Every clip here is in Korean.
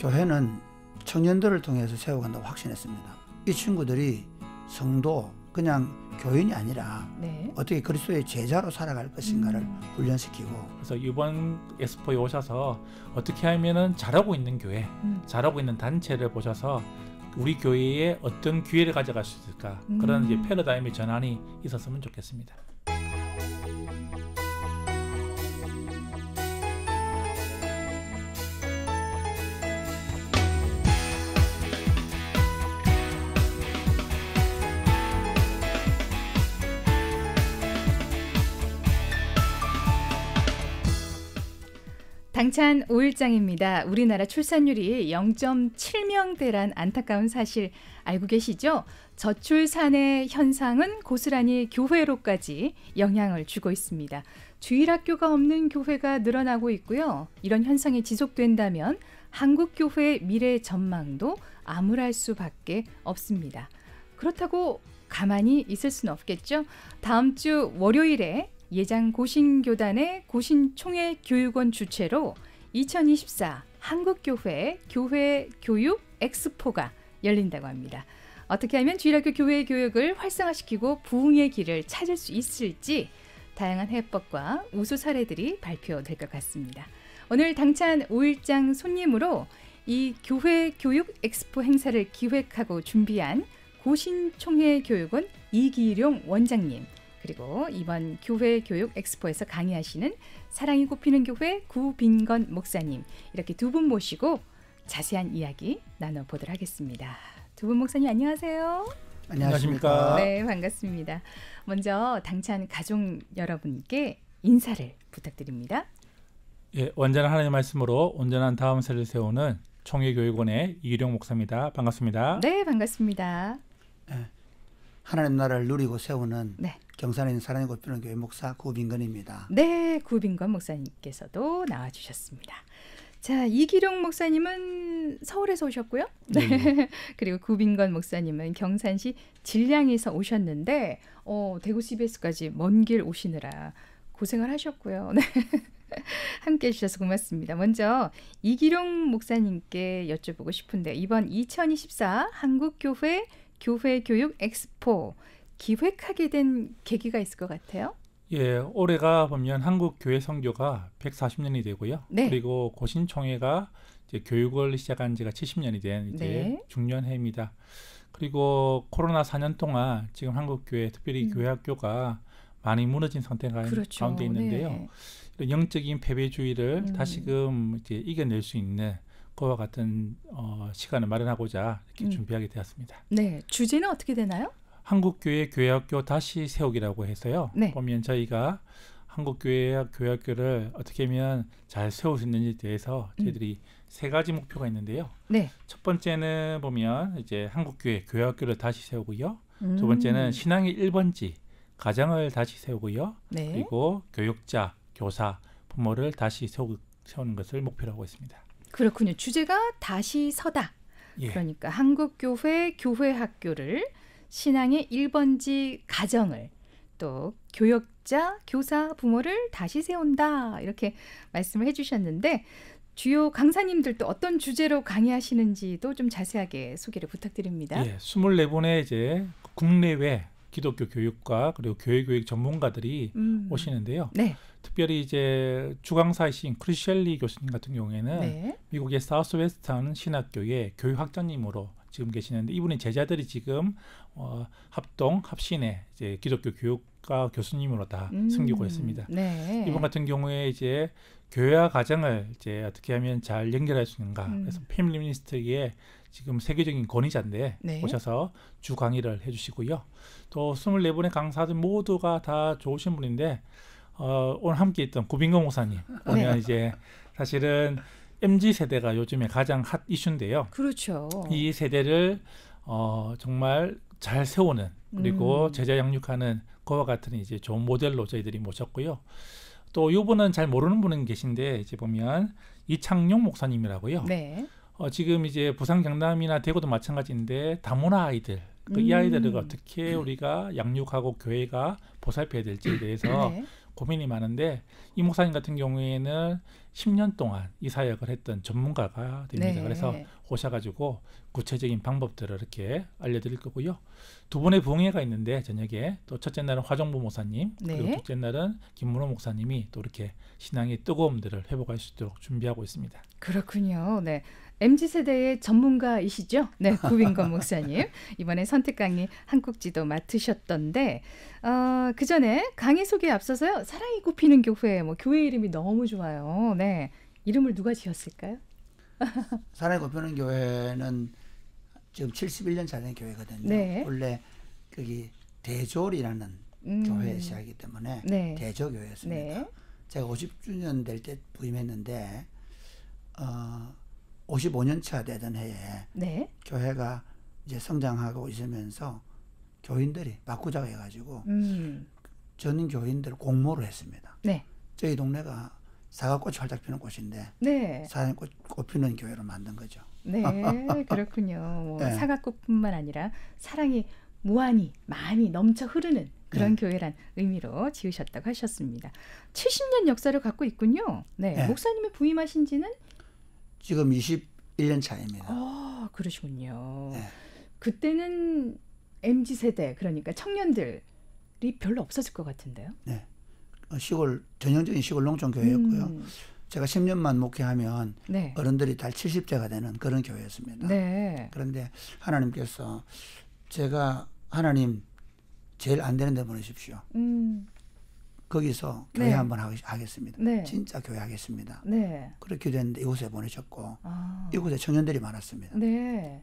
교회는 청년들을 통해서 세워간다고 확신했습니다. 이 친구들이 성도 그냥 교인이 아니라 네. 어떻게 그리스도의 제자로 살아갈 것인가를 음. 훈련시키고 그래서 이번 에스포에 오셔서 어떻게 하면은 잘하고 있는 교회, 음. 잘하고 있는 단체를 보셔서 우리 교회에 어떤 기회를 가져갈 수 있을까 그런 음. 이제 패러다임의 전환이 있었으면 좋겠습니다. 당찬 5일장입니다 우리나라 출산율이 0.7명대란 안타까운 사실 알고 계시죠? 저출산의 현상은 고스란히 교회로까지 영향을 주고 있습니다. 주일학교가 없는 교회가 늘어나고 있고요. 이런 현상이 지속된다면 한국 교회의 미래 전망도 암울할 수밖에 없습니다. 그렇다고 가만히 있을 수는 없겠죠. 다음 주 월요일에 예장 고신교단의 고신총회 교육원 주최로 2024 한국교회 교회 교육 엑스포가 열린다고 합니다. 어떻게 하면 주일학교 교회 교육을 활성화시키고 부흥의 길을 찾을 수 있을지 다양한 해법과 우수 사례들이 발표될 것 같습니다. 오늘 당찬 5일장 손님으로 이 교회 교육 엑스포 행사를 기획하고 준비한 고신총회 교육원 이기룡 원장님 그리고 이번 교회 교육 엑스포에서 강의하시는 사랑이 꽃피는 교회 구빈건 목사님 이렇게 두 분 모시고 자세한 이야기 나눠보도록 하겠습니다. 두 분 목사님 안녕하세요. 안녕하십니까. 네 반갑습니다. 먼저 당찬 가족 여러분께 인사를 부탁드립니다. 예, 완전한 하나님 말씀으로 온전한 다음 세를 세우는 총회교육원의 이령 목사입니다. 반갑습니다. 네, 반갑습니다. 예, 하나님 나라를 누리고 세우는 네. 경산에 있는 사랑의 꽃 피우는 교회 목사 구빈건입니다. 네, 구빈건 목사님께서도 나와주셨습니다. 자, 이기룡 목사님은 서울에서 오셨고요. 네. 그리고 구빈건 목사님은 경산시 진량에서 오셨는데 어, 대구 CBS까지 먼 길 오시느라 고생을 하셨고요. 네. 함께 해주셔서 고맙습니다. 먼저 이기룡 목사님께 여쭤보고 싶은데 이번 2024 한국교회 교회 교육 엑스포 기획하게 된 계기가 있을 것 같아요. 예, 올해가 보면 한국 교회 선교가 140년이 되고요. 네. 그리고 고신총회가 이제 교육을 시작한 지가 70년이 된 이제 네. 중년 해입니다. 그리고 코로나 4년 동안 지금 한국 교회, 특별히 음. 교회 학교가 많이 무너진 상태 그렇죠. 가운데 있는데요. 네. 이런 영적인 패배주의를 음. 다시금 이제 이겨낼 수 있는 그와 같은 어, 시간을 마련하고자 이렇게 음. 준비하게 되었습니다. 네, 주제는 어떻게 되나요? 한국교회 교회학교 다시 세우기라고 해서요. 네. 보면 저희가 한국교회 교회학교를 어떻게 하면 잘 세울 수 있는지에 대해서 음. 저희들이 음. 세 가지 목표가 있는데요. 네. 첫 번째는 보면 이제 한국교회 교회학교를 다시 세우고요. 음. 두 번째는 신앙의 1번지 가정을 다시 세우고요. 네. 그리고 교육자, 교사, 부모를 다시 세우, 세우는 것을 목표로 하고 있습니다. 그렇군요. 주제가 다시 서다. 예. 그러니까 한국교회 교회학교를 신앙의 1번지 가정을 또 교역자, 교사, 부모를 다시 세운다. 이렇게 말씀을 해 주셨는데 주요 강사님들도 어떤 주제로 강의하시는지도 좀 자세하게 소개를 부탁드립니다. 예, 24번의 이제 국내외 기독교 교육과 그리고 교회 교육 전문가들이 음. 오시는데요. 네. 특별히 이제 주강사이신 크리셜리 교수님 같은 경우에는 네. 미국의 사우스웨스턴 신학교의 교육학장님으로 지금 계시는데 이분의 제자들이 지금 어, 합동 합신의 이제 기독교 교육과 교수님으로 다 음, 승기고 있습니다. 네. 이분 같은 경우에 이제 교회와 가정을 이제 어떻게 하면 잘 연결할 수 있는가. 음. 그래서 패밀리 미니스트의 지금 세계적인 권위자인데 네. 오셔서 주 강의를 해주시고요. 또 24분의 강사들 모두가 다 좋으신 분인데 어, 오늘 함께 있던 구빈건 목사님 보면 네. 이제 사실은 MZ 세대가 요즘에 가장 핫 이슈인데요. 그렇죠. 이 세대를 어, 정말 잘 세우는 그리고 음. 제자 양육하는 그와 같은 이제 좋은 모델로 저희들이 모셨고요. 또 이분은 잘 모르는 분은 계신데 이제 보면 이창용 목사님이라고요. 네. 어, 지금 이제 부산 경남이나 대구도 마찬가지인데 다문화 아이들 그이 음. 아이들을 어떻게 우리가 양육하고 교회가 보살펴야 될지에 대해서 네. 고민이 많은데 이 목사님 같은 경우에는 10년 동안 이 사역을 했던 전문가가 됩니다. 네. 그래서 오셔가지고 구체적인 방법들을 이렇게 알려드릴 거고요. 두 분의 부흥회가 있는데 저녁에 또 첫째 날은 화정부 목사님 네. 그리고 둘째 날은 김문호 목사님이 또 이렇게 신앙의 뜨거움들을 회복할 수 있도록 준비하고 있습니다. 그렇군요. 네. MZ 세대의 전문가이시죠? 네, 구빈건 목사님 이번에 선택 강의 한국지도 맡으셨던데 어, 그 전에 강의 소개 앞서서요 사랑이 꽃피는 교회 뭐 교회 이름이 너무 좋아요. 네. 이름을 누가 지었을까요? 산에 굽히는 교회는 지금 71년 전의 교회거든요. 네. 원래 거기 대졸이라는 음. 교회 시작이기 때문에 네. 대조교회였습니다. 네. 제가 50주년 될 때 부임했는데 어, 55년 차 되던 해에 네. 교회가 이제 성장하고 있으면서 교인들이 바꾸자고 해가지고 음. 전 교인들 공모를 했습니다. 네. 저희 동네가 사과꽃이 활짝 피는 꽃인데 네. 사과꽃 꽃 피는 교회로 만든 거죠. 네, 그렇군요. 뭐 네. 사과꽃뿐만 아니라 사랑이 무한히 많이 넘쳐 흐르는 그런 네. 교회란 의미로 지으셨다고 하셨습니다. 70년 역사를 갖고 있군요. 네, 네. 목사님이 부임하신 지는 지금 21년 차입니다. 아, 그러시군요. 네. 그때는 MZ 세대 그러니까 청년들이 별로 없었을 것 같은데요. 네. 시골 전형적인 시골 농촌 교회였고요. 음. 제가 10년만 목회하면 네. 어른들이 다 70대가 되는 그런 교회였습니다. 네. 그런데 하나님께서 제가 하나님 제일 안 되는 데 보내십시오. 음. 거기서 네. 교회 네. 한번 하겠습니다. 네. 진짜 교회 하겠습니다. 네. 그렇게 기는데 이곳에 보내셨고 아. 이곳에 청년들이 많았습니다. 네.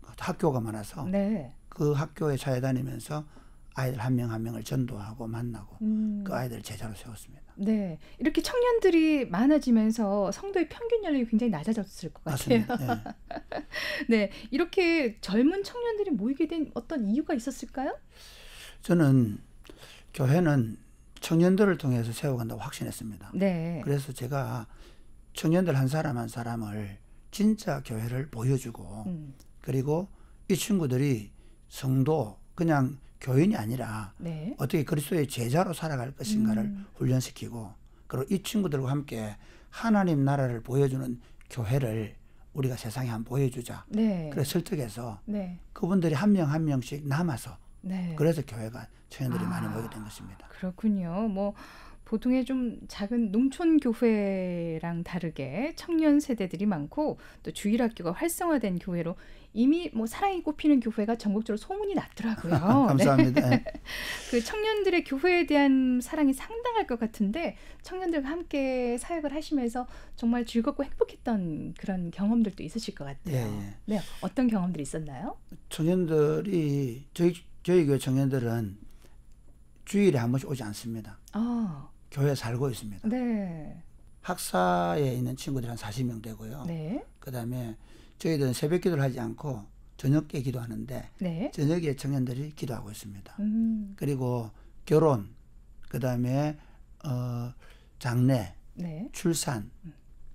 뭐 학교가 많아서 네. 그 학교에 찾아다니면서 아이들 한 명 한 명을 전도하고 만나고 음. 그 아이들 을 제자로 세웠습니다. 네, 이렇게 청년들이 많아지면서 성도의 평균 연령이 굉장히 낮아졌을 것 같아요. 네. 네, 이렇게 젊은 청년들이 모이게 된 어떤 이유가 있었을까요? 저는 교회는 청년들을 통해서 세워간다고 확신했습니다. 네. 그래서 제가 청년들 한 사람 한 사람을 진짜 교회를 보여주고 음. 그리고 이 친구들이 성도 그냥 교인이 아니라 네. 어떻게 그리스도의 제자로 살아갈 것인가를 음. 훈련시키고 그리고 이 친구들과 함께 하나님 나라를 보여주는 교회를 우리가 세상에 한번 보여주자. 네. 그래서 설득해서 네. 그분들이 한 명한 한 명씩 남아서 네. 그래서 교회가 청년들이 아, 많이 모이게 된 것입니다. 그렇군요. 뭐 보통의 좀 작은 농촌 교회랑 다르게 청년 세대들이 많고 또 주일학교가 활성화된 교회로 이미 뭐 사랑이 꽃피는 교회가 전국적으로 소문이 났더라고요. 아, 네. 감사합니다. 네. 그 청년들의 교회에 대한 사랑이 상당할 것 같은데 청년들과 함께 사역을 하시면서 정말 즐겁고 행복했던 그런 경험들도 있으실 것 같아요. 예, 예. 네, 어떤 경험들이 있었나요? 청년들이 저희 저희 교회 청년들은 주일에 한 번씩 오지 않습니다. 아. 교회 살고 있습니다. 네. 학사에 있는 친구들이 한 40명 되고요. 네. 그다음에 저희들은 새벽 기도를 하지 않고 저녁에 기도하는데 네. 저녁에 청년들이 기도하고 있습니다. 음. 그리고 결혼, 그 다음에 어, 장례, 네. 출산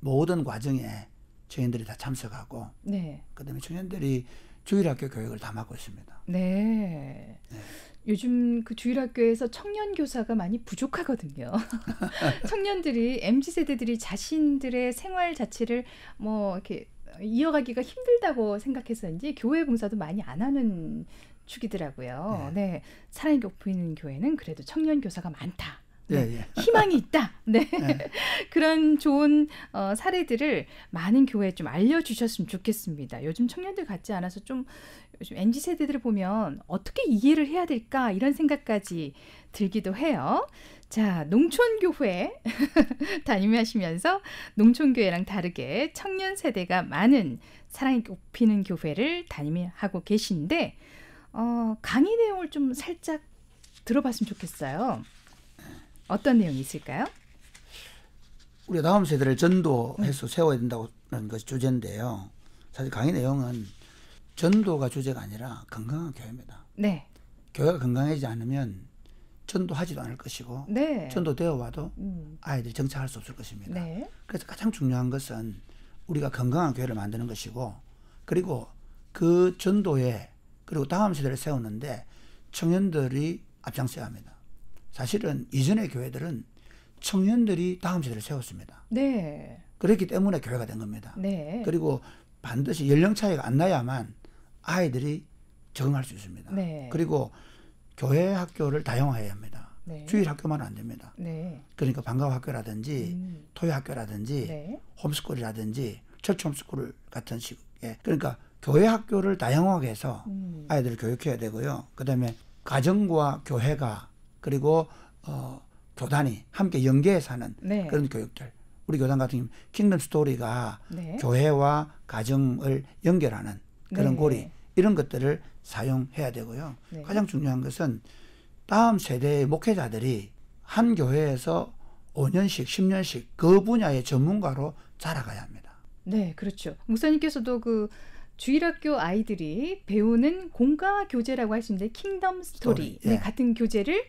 모든 과정에 청년들이 다 참석하고 네. 그다음에 청년들이 주일학교 교육을 다 맡고 있습니다. 네. 네. 요즘 그 주일학교에서 청년 교사가 많이 부족하거든요. 청년들이 mz 세대들이 자신들의 생활 자체를 뭐 이렇게 이어가기가 힘들다고 생각해서인지 교회 봉사도 많이 안 하는 축이더라고요. 네. 네. 사랑이 고프이는 교회는 그래도 청년 교사가 많다. 네. 예, 예. 희망이 있다. 네. 예. 그런 좋은 어, 사례들을 많은 교회에 좀 알려주셨으면 좋겠습니다. 요즘 청년들 같지 않아서 좀 요즘 MZ 세대들을 보면 어떻게 이해를 해야 될까 이런 생각까지 들기도 해요. 자, 농촌교회 다니면서 농촌교회랑 다르게 청년 세대가 많은 사랑이 높이는 교회를 다니며 하고 계신데, 어, 강의 내용을 좀 살짝 들어봤으면 좋겠어요. 어떤 내용이 있을까요? 우리 다음 세대를 전도해서 네. 세워야 된다는 것이 주제인데요. 사실 강의 내용은 전도가 주제가 아니라 건강한 교회입니다. 네. 교회가 건강하지 않으면 전도하지도 않을 것이고 네. 전도되어 와도 음. 아이들이 정착할 수 없을 것입니다. 네. 그래서 가장 중요한 것은 우리가 건강한 교회를 만드는 것이고 그리고 그 전도에 그리고 다음 세대를 세우는데 청년들이 앞장서야 합니다. 사실은 이전의 교회들은 청년들이 다음 세대를 세웠습니다. 네. 그렇기 때문에 교회가 된 겁니다. 네. 그리고 반드시 연령 차이가 안 나야만 아이들이 적응할 수 있습니다. 네. 그리고 교회 학교를 다양화해야 합니다. 네. 주일 학교만 안 됩니다. 네. 그러니까 방과후 학교라든지 음. 토요 학교라든지 네. 홈스쿨이라든지 철치 홈스쿨 같은 식의 예. 그러니까 교회 학교를 다양하게 해서 음. 아이들을 교육해야 되고요. 그다음에 가정과 교회가 그리고 어 교단이 함께 연계해서 하는 네. 그런 교육들. 우리 교단 같은 경우 킹덤 스토리가 네. 교회와 가정을 연결하는 그런 네. 고리 이런 것들을 사용해야 되고요. 네. 가장 중요한 것은 다음 세대의 목회자들이 한 교회에서 5년씩, 10년씩 그 분야의 전문가로 자라가야 합니다. 네, 그렇죠. 목사님께서도 그 주일학교 아이들이 배우는 공과 교재라고 할수 있는데 킹덤 스토리, 스토리. 네, 예. 같은 교재를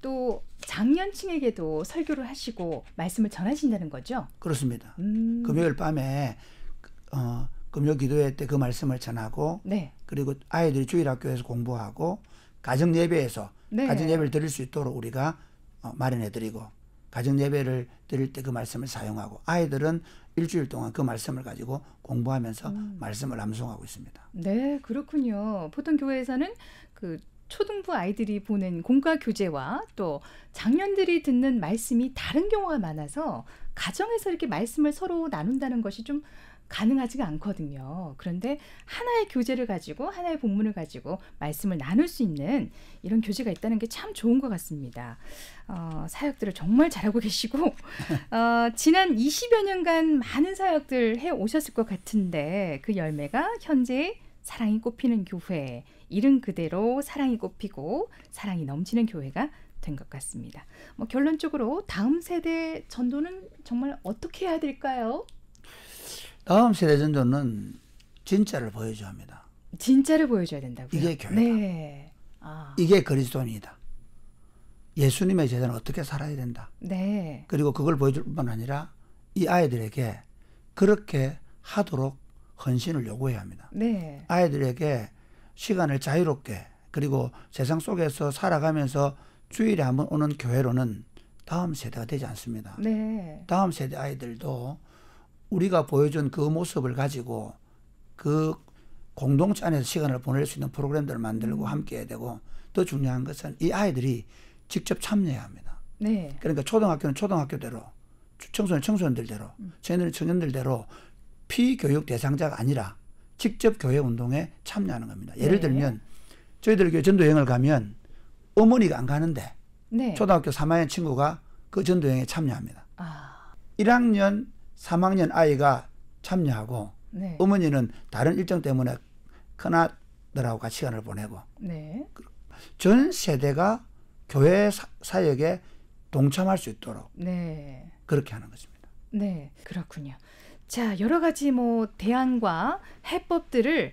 또 장년층에게도 설교를 하시고 말씀을 전하신다는 거죠. 그렇습니다. 음. 금요일 밤에 어, 금요 기도회 때 그 말씀을 전하고 네. 그리고 아이들이 주일 학교에서 공부하고 가정 예배에서 네. 가정 예배를 드릴 수 있도록 우리가 어, 마련해 드리고 가정 예배를 드릴 때 그 말씀을 사용하고 아이들은 일주일 동안 그 말씀을 가지고 공부하면서 음. 말씀을 암송하고 있습니다. 네, 그렇군요. 보통 교회에서는 그 초등부 아이들이 보는 공과 교재와 또 장년들이 듣는 말씀이 다른 경우가 많아서 가정에서 이렇게 말씀을 서로 나눈다는 것이 좀 가능하지가 않거든요. 그런데 하나의 교재를 가지고 하나의 본문을 가지고 말씀을 나눌 수 있는 이런 교재가 있다는 게 참 좋은 것 같습니다. 어, 사역들을 정말 잘하고 계시고 어, 지난 20여 년간 많은 사역들 해 오셨을 것 같은데 그 열매가 현재 사랑이 꽃피는 교회 이름 그대로 사랑이 꽃피고 사랑이 넘치는 교회가 된 것 같습니다. 뭐 결론적으로 다음 세대 전도는 정말 어떻게 해야 될까요? 다음 세대 전도는 진짜를 보여줘야 합니다. 진짜를 보여줘야 된다고요? 이게 교회다. 네. 아. 이게 그리스도인이다. 예수님의 제자는 어떻게 살아야 된다. 네. 그리고 그걸 보여줄 뿐만 아니라 이 아이들에게 그렇게 하도록 헌신을 요구해야 합니다. 네. 아이들에게 시간을 자유롭게 그리고 세상 속에서 살아가면서 주일에 한번 오는 교회로는 다음 세대가 되지 않습니다. 네. 다음 세대 아이들도 우리가 보여준 그 모습을 가지고 그 공동체 안에서 시간을 보낼 수 있는 프로그램들을 만들고 함께 해야 되고 더 중요한 것은 이 아이들이 직접 참여해야 합니다. 네. 그러니까 초등학교는 초등학교대로 청소년 청소년들대로 음. 청년은 청년들대로 피교육 대상자가 아니라 직접 교회 운동에 참여하는 겁니다. 네. 예를 네. 들면 저희들 교회 전도 여행을 가면 어머니가 안 가는데 네. 초등학교 3학년 친구가 그 전도 여행에 참여합니다. 아. 1학년 3학년 아이가 참여하고 네. 어머니는 다른 일정 때문에 큰아들하고 같이 시간을 보내고 네. 전 세대가 교회 사역에 동참할 수 있도록 네. 그렇게 하는 것입니다. 네, 그렇군요. 자, 여러 가지 뭐 대안과 해법들을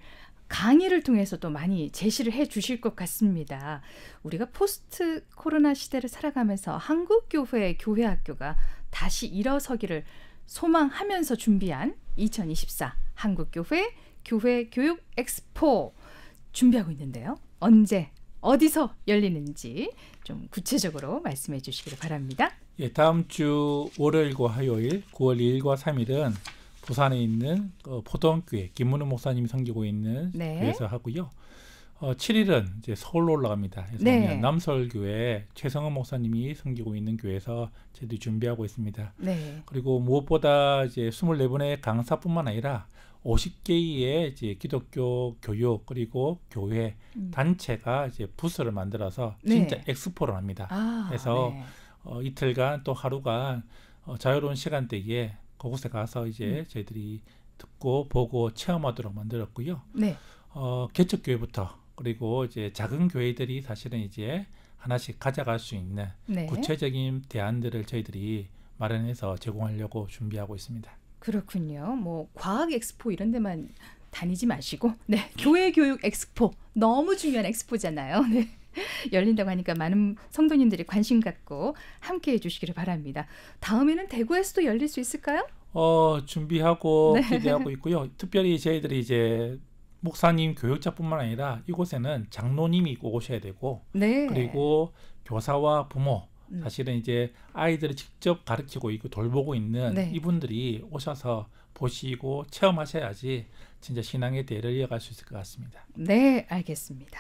강의를 통해서 또 많이 제시를 해 주실 것 같습니다. 우리가 포스트 코로나 시대를 살아가면서 한국 교회 교회 학교가 다시 일어서기를 소망하면서 준비한 2024 한국교회 교회 교육 엑스포 준비하고 있는데요. 언제 어디서 열리는지 좀 구체적으로 말씀해 주시기를 바랍니다. 예, 다음 주 월요일과 화요일 9월 2일과 3일은 부산에 있는 어, 포도교회 김문우 목사님이 섬기고 있는 네. 교회에서 하고요. 어, 7일은 이제 서울로 올라갑니다. 그래서 네. 남설교회 최성은 목사님이 섬기고 있는 교회에서 저희들이 준비하고 있습니다. 네. 그리고 무엇보다 이제 24분의 강사뿐만 아니라 50개의 이제 기독교 교육 그리고 교회 음. 단체가 이제 부서를 만들어서 네. 진짜 엑스포를 합니다. 아, 그래서 네. 어, 이틀간 또 하루간 어, 자유로운 시간대에 그곳에 가서 이제 음. 저희들이 듣고 보고 체험하도록 만들었고요. 네. 어, 개척교회부터 그리고 이제 작은 교회들이 사실은 이제 하나씩 가져갈 수 있는 네. 구체적인 대안들을 저희들이 마련해서 제공하려고 준비하고 있습니다. 그렇군요. 뭐 과학 엑스포 이런 데만 다니지 마시고 네, 교회 교육 엑스포 너무 중요한 엑스포잖아요. 네. 열린다고 하니까 많은 성도님들이 관심 갖고 함께 해 주시기를 바랍니다. 다음에는 대구에서도 열릴 수 있을까요? 어, 준비하고 네. 기대하고 있고요. 특별히 저희들이 이제 목사님 교육자뿐만 아니라 이곳에는 장로님이 오셔야 되고 네. 그리고 교사와 부모 음. 사실은 이제 아이들을 직접 가르치고 있고 돌보고 있는 네. 이분들이 오셔서 보시고 체험하셔야지 진짜 신앙의 대를 이어갈 수 있을 것 같습니다. 네, 알겠습니다.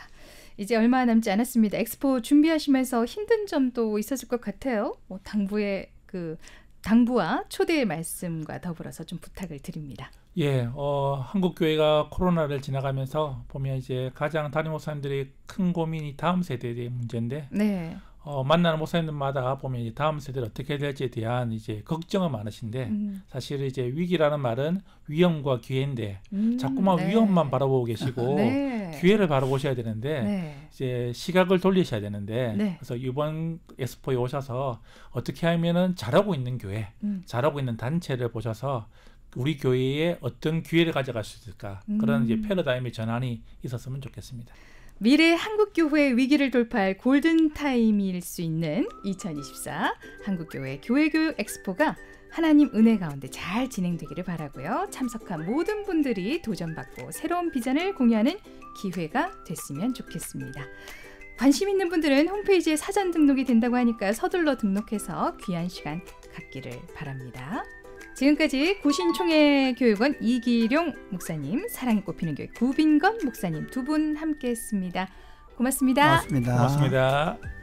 이제 얼마 남지 않았습니다. 엑스포 준비하시면서 힘든 점도 있었을 것 같아요. 뭐 당부의 그 당부와 초대의 말씀과 더불어서 좀 부탁을 드립니다. 예, 어, 한국 교회가 코로나를 지나가면서 보면 이제 가장 담임 목사님들이 큰 고민이 다음 세대의 문제인데, 네. 어, 만나는 목사님들마다 보면 이제 다음 세대를 어떻게 될지에 대한 이제 걱정은 많으신데, 음. 사실 이제 위기라는 말은 위험과 기회인데, 음, 자꾸만 네. 위험만 바라보고 계시고, 네. 기회를 바라보셔야 되는데, 네. 이제 시각을 돌리셔야 되는데, 네. 그래서 이번 에스포에 오셔서 어떻게 하면은 잘하고 있는 교회, 음. 잘하고 있는 단체를 보셔서 우리 교회에 어떤 기회를 가져갈 수 있을까 그런 이제 음. 패러다임의 전환이 있었으면 좋겠습니다. 미래 한국교회 위기를 돌파할 골든타임일 수 있는 2024 한국교회 교회교육 엑스포가 하나님 은혜 가운데 잘 진행되기를 바라고요. 참석한 모든 분들이 도전받고 새로운 비전을 공유하는 기회가 됐으면 좋겠습니다. 관심 있는 분들은 홈페이지에 사전 등록이 된다고 하니까 서둘러 등록해서 귀한 시간 갖기를 바랍니다. 지금까지 구신총회 교육원 이기룡 목사님, 사랑이 꽃피는 교회 구빈건 목사님 두 분 함께했습니다. 고맙습니다. 고맙습니다. 고맙습니다.